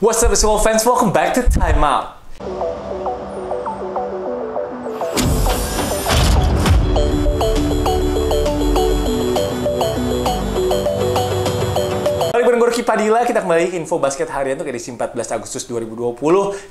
What's up, it's all fans. Welcome back to Time Out. Rocky Padilla, kita kembali ke info basket harian untuk edisi 14 Agustus 2020.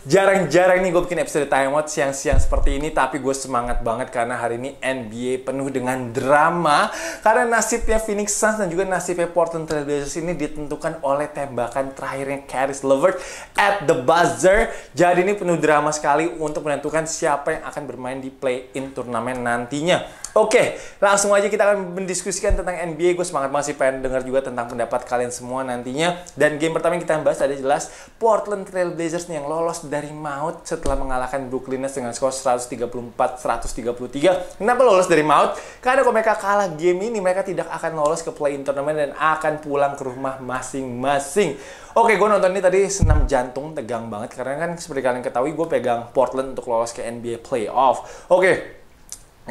Jarang-jarang nih gue bikin episode Time Out siang-siang seperti ini, tapi gue semangat banget karena hari ini NBA penuh dengan drama. Karena nasibnya Phoenix Suns dan juga nasibnya Portland Trailblazers ini ditentukan oleh tembakan terakhirnya Caris Levert at the buzzer. Jadi ini penuh drama sekali untuk menentukan siapa yang akan bermain di play-in turnamen nantinya. Oke, langsung aja kita akan mendiskusikan tentang NBA. Gue semangat masih pengen dengar juga tentang pendapat kalian semua nantinya. Dan game pertama yang kita bahas ada jelas Portland Trail Blazers yang lolos dari maut setelah mengalahkan Brooklyn Nets dengan skor 134-133. Kenapa lolos dari maut? Karena kalau mereka kalah game ini, mereka tidak akan lolos ke play-in tournament dan akan pulang ke rumah masing-masing. Oke, gue nonton ini tadi senam jantung tegang banget karena kan seperti kalian ketahui gue pegang Portland untuk lolos ke NBA playoff. Oke,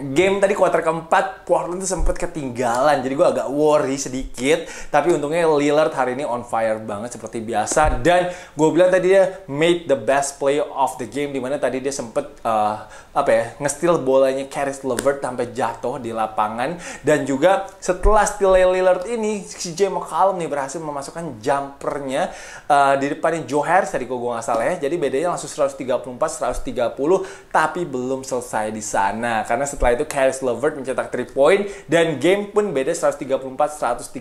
game tadi kuarter keempat Portland tuh sempat ketinggalan jadi gue agak worry sedikit tapi untungnya Lillard hari ini on fire banget seperti biasa dan gue bilang tadi dia made the best play of the game dimana tadi dia sempet uh, apa ya ngestil bolanya Caris Levert sampai jatuh di lapangan dan juga setelah steal Lillard ini si Jay McCallum nih berhasil memasukkan jumpernya uh, di depannya Joe Harris tadi gue nggak salah ya jadi bedanya langsung 134 130 tapi belum selesai di sana karena setelah setelah itu Kyrie Lovert mencetak 3 point dan game pun beda 134-133.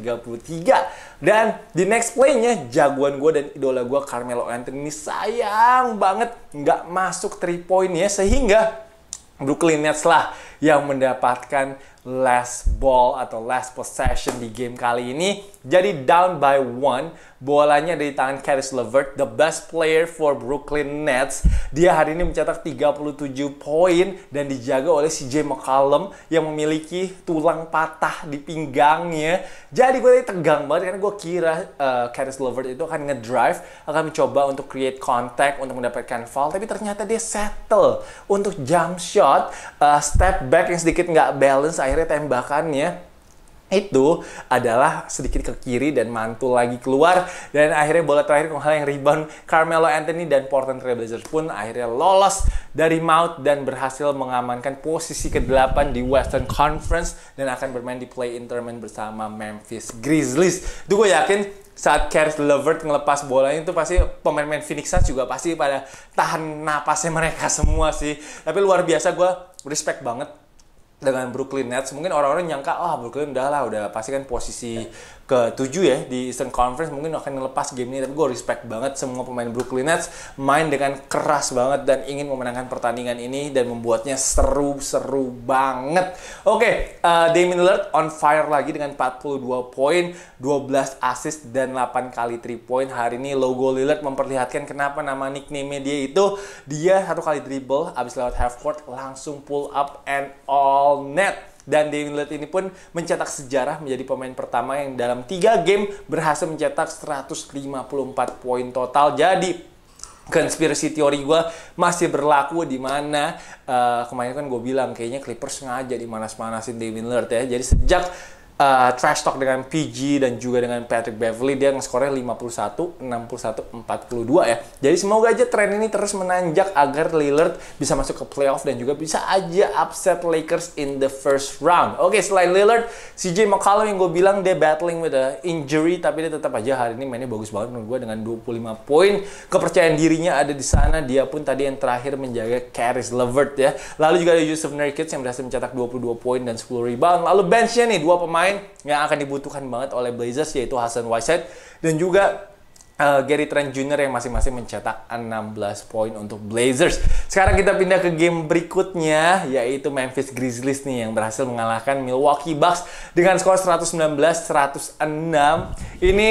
Dan di next playnya jagoan gue dan idola gue Carmelo Anthony sayang banget nggak masuk 3 point ya sehingga Brooklyn Nets lah yang mendapatkan last ball atau last possession di game kali ini. Jadi down by one, bolanya dari tangan Karis LeVert, the best player for Brooklyn Nets. Dia hari ini mencetak 37 poin dan dijaga oleh CJ McCollum yang memiliki tulang patah di pinggangnya. Jadi gue tadi tegang banget karena gue kira uh, Karis LeVert itu akan ngedrive, akan mencoba untuk create contact untuk mendapatkan foul, tapi ternyata dia settle untuk jump shot, uh, step back yang sedikit nggak balance akhirnya akhirnya tembakannya itu adalah sedikit ke kiri dan mantul lagi keluar dan akhirnya bola terakhir Konghala yang rebound Carmelo Anthony dan Portland Trailblazers pun akhirnya lolos dari maut dan berhasil mengamankan posisi ke-8 di Western Conference dan akan bermain di play-in tournament bersama Memphis Grizzlies. Itu gue yakin saat Caris Levert ngelepas bolanya itu pasti pemain-pemain Phoenix Suns juga pasti pada tahan napasnya mereka semua sih. Tapi luar biasa gue respect banget dengan Brooklyn Nets mungkin orang-orang nyangka ah oh, Brooklyn udah lah udah pasti kan posisi ke-7 ya di Eastern Conference mungkin akan lepas game ini tapi gue respect banget semua pemain Brooklyn Nets main dengan keras banget dan ingin memenangkan pertandingan ini dan membuatnya seru-seru banget. Oke, okay, uh, eh, Damian Lillard on fire lagi dengan 42 poin, 12 assist dan 8 kali 3 point. Hari ini logo Lillard memperlihatkan kenapa nama nickname dia itu dia satu kali dribble abis lewat half court langsung pull up and all net dan Damian Lillard ini pun mencetak sejarah menjadi pemain pertama yang dalam 3 game berhasil mencetak 154 poin total. Jadi konspirasi teori gue masih berlaku di mana uh, kemarin kan gue bilang kayaknya Clippers sengaja dimanas-manasin Damian Lillard ya. Jadi sejak uh, trash talk dengan PG dan juga dengan Patrick Beverly dia ngeskornya 51 61 42 ya. Jadi semoga aja tren ini terus menanjak agar Lillard bisa masuk ke playoff dan juga bisa aja upset Lakers in the first round. Oke, okay, selain Lillard, CJ McCollum yang gue bilang dia battling with a injury tapi dia tetap aja hari ini mainnya bagus banget menurut gue dengan 25 poin. Kepercayaan dirinya ada di sana. Dia pun tadi yang terakhir menjaga Caris LeVert ya. Lalu juga ada Yusuf Nurkic yang berhasil mencetak 22 poin dan 10 rebound. Lalu benchnya nih dua pemain pemain yang akan dibutuhkan banget oleh Blazers yaitu Hasan Whiteside dan juga uh, Gary Trent Jr. yang masing-masing mencetak 16 poin untuk Blazers. Sekarang kita pindah ke game berikutnya yaitu Memphis Grizzlies nih yang berhasil mengalahkan Milwaukee Bucks dengan skor 119-106. Ini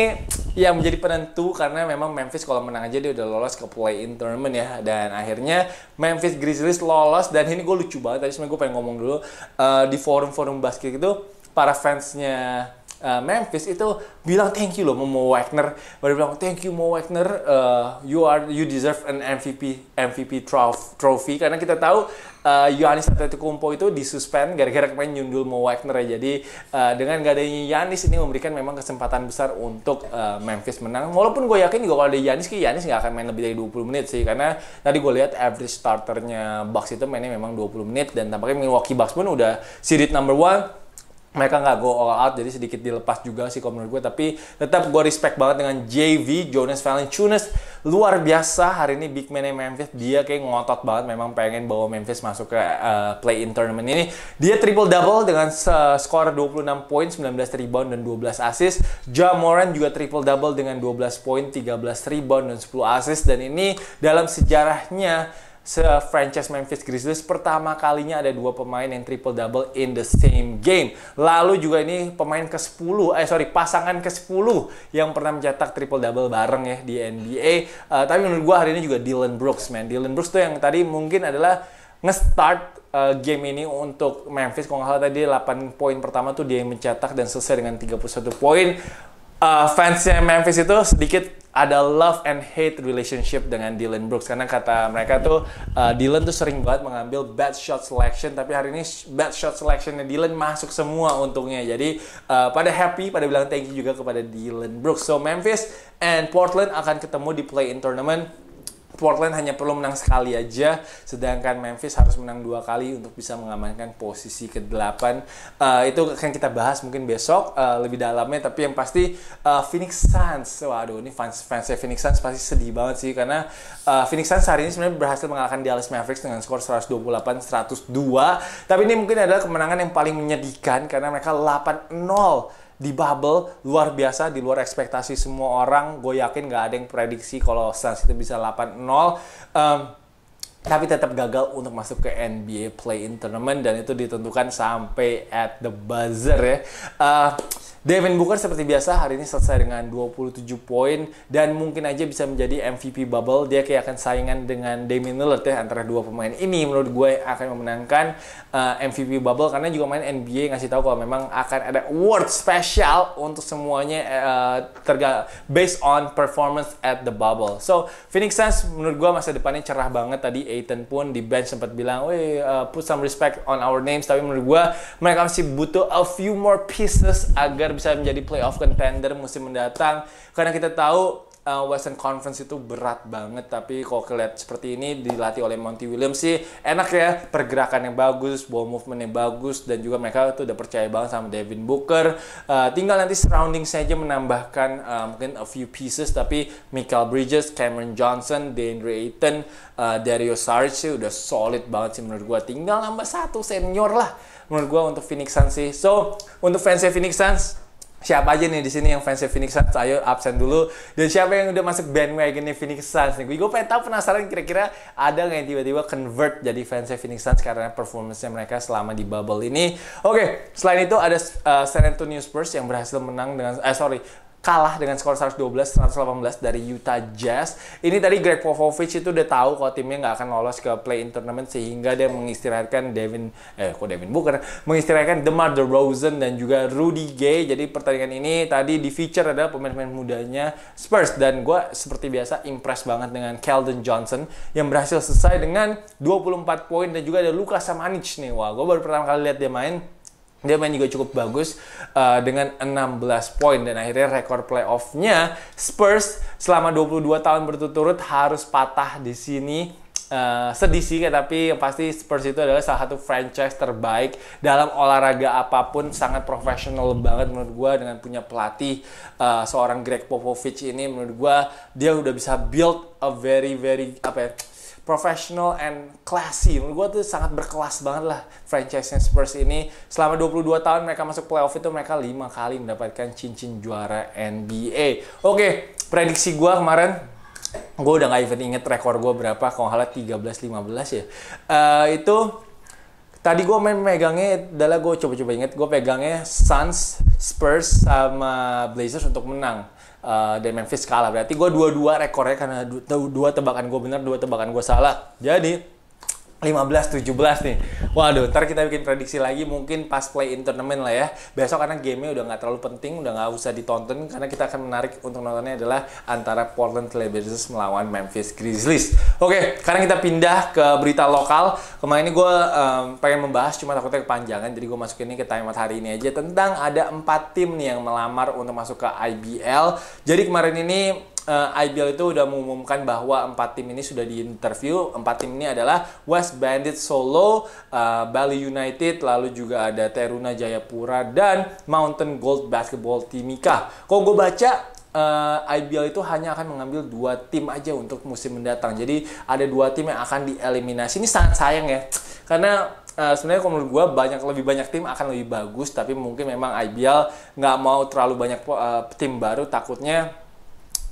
yang menjadi penentu karena memang Memphis kalau menang aja dia udah lolos ke play-in tournament ya dan akhirnya Memphis Grizzlies lolos dan ini gue lucu banget tadi sebenernya gue pengen ngomong dulu uh, di forum-forum basket itu para fansnya uh, Memphis itu bilang thank you loh mau Wagner. Baru bilang thank you mau Wagner, uh, you are you deserve an MVP MVP trophy karena kita tahu uh, Giannis Antetokounmpo itu disuspend gara-gara kemarin nyundul mau Wagner ya. Jadi uh, dengan gak adanya Yanis ini memberikan memang kesempatan besar untuk uh, Memphis menang. Walaupun gue yakin juga kalau ada Yannis ki Yannis nggak akan main lebih dari 20 menit sih karena tadi gue lihat average starternya Bucks itu mainnya memang 20 menit dan tampaknya Milwaukee Bucks pun udah seeded number one mereka nggak go all out jadi sedikit dilepas juga sih kalau menurut gue tapi tetap gue respect banget dengan JV Jonas Valanciunas luar biasa hari ini big man Memphis dia kayak ngotot banget memang pengen bawa Memphis masuk ke uh, eh, play in tournament ini dia triple double dengan uh, skor 26 poin 19 rebound dan 12 assist Ja Moran juga triple double dengan 12 poin 13 rebound dan 10 assist dan ini dalam sejarahnya se-franchise Memphis Grizzlies pertama kalinya ada dua pemain yang triple double in the same game. Lalu juga ini pemain ke-10 eh sorry pasangan ke-10 yang pernah mencetak triple double bareng ya di NBA. Uh, eh, tapi menurut gua hari ini juga Dylan Brooks man. Dylan Brooks tuh yang tadi mungkin adalah nge-start eh, game ini untuk Memphis. Kalau nggak salah tadi 8 poin pertama tuh dia yang mencetak dan selesai dengan 31 poin uh, fansnya Memphis itu sedikit ada love and hate relationship dengan Dylan Brooks karena kata mereka tuh uh, Dylan tuh sering banget mengambil bad shot selection tapi hari ini bad shot selectionnya Dylan masuk semua untungnya jadi uh, pada happy pada bilang thank you juga kepada Dylan Brooks so Memphis and Portland akan ketemu di play-in tournament Portland hanya perlu menang sekali aja, sedangkan Memphis harus menang dua kali untuk bisa mengamankan posisi ke-8. Uh, eh, itu akan kita bahas mungkin besok uh, lebih dalamnya, tapi yang pasti uh, Phoenix Suns. Waduh, ini fans fansnya Phoenix Suns pasti sedih banget sih karena uh, Phoenix Suns hari ini sebenarnya berhasil mengalahkan Dallas Mavericks dengan skor 128-102. Tapi ini mungkin adalah kemenangan yang paling menyedihkan karena mereka 8-0 di bubble luar biasa di luar ekspektasi semua orang gue yakin nggak ada yang prediksi kalau Suns itu bisa 8-0 um, tapi tetap gagal untuk masuk ke NBA Play-in Tournament dan itu ditentukan sampai at the buzzer ya. Uh, Devin Booker seperti biasa hari ini selesai dengan 27 poin dan mungkin aja bisa menjadi MVP bubble. Dia kayak akan saingan dengan Damian Lillard ya antara dua pemain ini menurut gue akan memenangkan uh, eh, MVP bubble karena juga main NBA ngasih tahu kalau memang akan ada award special untuk semuanya uh, terga based on performance at the bubble. So Phoenix Suns menurut gue masa depannya cerah banget tadi Aiton pun di bench sempat bilang, "Woi, uh, put some respect on our names." Tapi menurut gua mereka masih butuh a few more pieces agar bisa menjadi playoff contender musim mendatang karena kita tahu uh, Western Conference itu berat banget tapi kalau kelihat seperti ini dilatih oleh Monty Williams sih enak ya pergerakan yang bagus ball movement yang bagus dan juga mereka tuh udah percaya banget sama Devin Booker uh, tinggal nanti surrounding saja menambahkan uh, mungkin a few pieces tapi Michael Bridges, Cameron Johnson, Deandre Ayton, uh, Dario Saric sih udah solid banget sih menurut gua tinggal nambah satu senior lah menurut gua untuk Phoenix Suns sih so untuk fansnya Phoenix Suns siapa aja nih di sini yang fansnya Phoenix Suns ayo absen dulu dan siapa yang udah masuk bandwagon Phoenix Suns nih gue pengen tahu penasaran kira-kira ada nggak yang tiba-tiba convert jadi fansnya Phoenix Suns karena performance-nya mereka selama di bubble ini oke okay, selain itu ada uh, San Antonio Spurs yang berhasil menang dengan eh sorry kalah dengan skor 112-118 dari Utah Jazz. Ini tadi Greg Popovich itu udah tahu kalau timnya nggak akan lolos ke play-in tournament sehingga dia mengistirahatkan Devin eh kok Devin Booker mengistirahatkan DeMar DeRozan dan juga Rudy Gay. Jadi pertandingan ini tadi di feature ada pemain-pemain mudanya Spurs dan gue seperti biasa impress banget dengan Keldon Johnson yang berhasil selesai dengan 24 poin dan juga ada Lucas Samanich nih. Wah, gue baru pertama kali lihat dia main dia main juga cukup bagus uh, dengan 16 poin dan akhirnya rekor playoffnya Spurs selama 22 tahun berturut-turut harus patah di sini Uh, sedih sih tapi pasti Spurs itu adalah salah satu franchise terbaik dalam olahraga apapun sangat profesional banget menurut gue dengan punya pelatih uh, seorang Greg Popovich ini menurut gue dia udah bisa build a very very apa ya professional and classy. Menurut gue tuh sangat berkelas banget lah franchise Spurs ini. Selama 22 tahun mereka masuk playoff itu mereka lima kali mendapatkan cincin juara NBA. Oke, okay, prediksi gue kemarin gue udah gak even inget rekor gue berapa kalau halnya 13-15 ya uh, itu tadi gue main megangnya adalah gue coba-coba inget gue pegangnya Suns Spurs sama Blazers untuk menang uh, dan Memphis kalah berarti gue dua-dua rekornya karena dua tebakan gue benar dua tebakan gue salah jadi 15 17 nih. Waduh, ntar kita bikin prediksi lagi mungkin pas play in tournament lah ya. Besok karena gamenya udah nggak terlalu penting, udah nggak usah ditonton karena kita akan menarik untuk nontonnya adalah antara Portland Blazers melawan Memphis Grizzlies. Oke, sekarang kita pindah ke berita lokal. Kemarin ini gue um, pengen membahas cuma takutnya kepanjangan, jadi gue masukin ini ke timeout hari ini aja tentang ada empat tim nih yang melamar untuk masuk ke IBL. Jadi kemarin ini uh, eh, IBL itu udah mengumumkan bahwa empat tim ini sudah diinterview. Empat tim ini adalah West Bandit Solo, uh, Bali United, lalu juga ada Teruna Jayapura dan Mountain Gold Basketball Timika. Kok gue baca uh, eh, IBL itu hanya akan mengambil dua tim aja untuk musim mendatang. Jadi ada dua tim yang akan dieliminasi. Ini sangat sayang ya, karena uh, sebenarnya kalau menurut gue banyak lebih banyak tim akan lebih bagus. Tapi mungkin memang IBL nggak mau terlalu banyak uh, tim baru, takutnya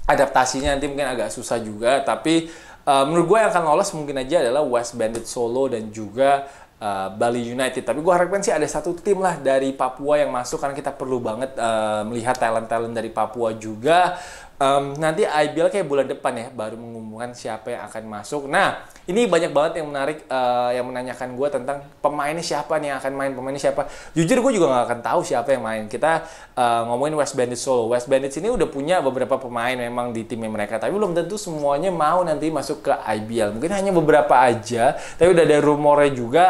adaptasinya nanti mungkin agak susah juga tapi uh, menurut gue yang akan lolos mungkin aja adalah West Bandit Solo dan juga uh, Bali United. Tapi gue harapkan sih ada satu tim lah dari Papua yang masuk karena kita perlu banget uh, melihat talent-talent dari Papua juga um, nanti IBL kayak bulan depan ya baru mengumumkan siapa yang akan masuk. Nah, ini banyak banget yang menarik uh, yang menanyakan gue tentang pemainnya siapa nih yang akan main, pemainnya siapa. Jujur gue juga nggak akan tahu siapa yang main. Kita uh, ngomongin West Bandit Solo. West Bandit ini udah punya beberapa pemain memang di timnya mereka, tapi belum tentu semuanya mau nanti masuk ke IBL. Mungkin hanya beberapa aja, tapi udah ada rumornya juga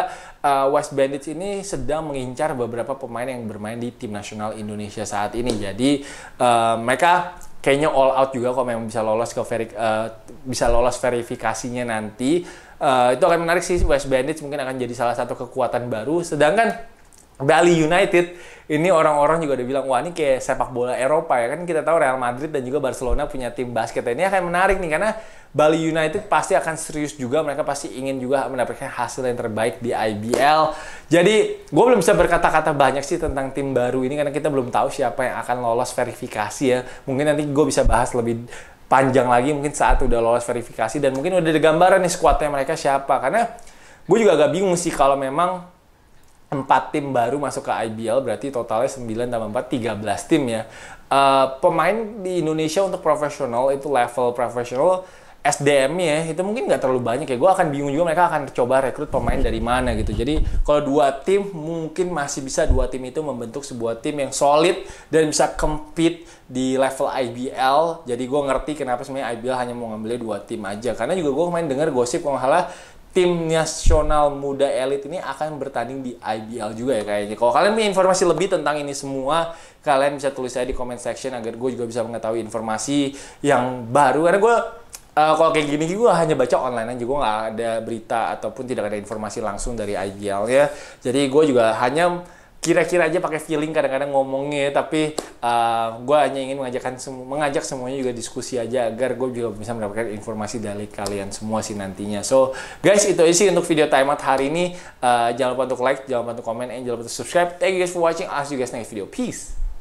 uh, West Bandits ini sedang mengincar beberapa pemain yang bermain di tim nasional Indonesia saat ini. Jadi uh, mereka kayaknya all out juga kok memang bisa lolos ke veri, uh, bisa lolos verifikasinya nanti. Uh, itu akan menarik sih West Bandits mungkin akan jadi salah satu kekuatan baru. Sedangkan Bali United ini orang-orang juga udah bilang wah ini kayak sepak bola Eropa ya kan kita tahu Real Madrid dan juga Barcelona punya tim basket ini akan menarik nih karena Bali United pasti akan serius juga mereka pasti ingin juga mendapatkan hasil yang terbaik di IBL jadi gue belum bisa berkata-kata banyak sih tentang tim baru ini karena kita belum tahu siapa yang akan lolos verifikasi ya mungkin nanti gue bisa bahas lebih panjang lagi mungkin saat udah lolos verifikasi dan mungkin udah ada gambaran nih skuadnya mereka siapa karena gue juga agak bingung sih kalau memang 4 tim baru masuk ke IBL berarti totalnya 9 tambah 4 13 tim ya. Uh, pemain di Indonesia untuk profesional itu level profesional sdm ya itu mungkin nggak terlalu banyak ya. Gue akan bingung juga mereka akan coba rekrut pemain dari mana gitu. Jadi kalau dua tim mungkin masih bisa dua tim itu membentuk sebuah tim yang solid dan bisa compete di level IBL. Jadi gue ngerti kenapa sebenarnya IBL hanya mau ngambil dua tim aja. Karena juga gue main dengar gosip kalau tim nasional muda elit ini akan bertanding di IBL juga ya kayaknya. Kalau kalian punya informasi lebih tentang ini semua, kalian bisa tulis saya di comment section agar gue juga bisa mengetahui informasi yang baru. Karena gue uh, kalau kayak gini gue hanya baca online aja, gue nggak ada berita ataupun tidak ada informasi langsung dari IBL ya. Jadi gue juga hanya kira-kira aja pakai feeling kadang-kadang ngomongnya tapi uh, eh, gue hanya ingin mengajakkan semu mengajak semuanya juga diskusi aja agar gue juga bisa mendapatkan informasi dari kalian semua sih nantinya so guys itu isi untuk video timeout hari ini uh, jangan lupa untuk like jangan lupa untuk komen and jangan lupa untuk subscribe thank you guys for watching I'll see you guys next video peace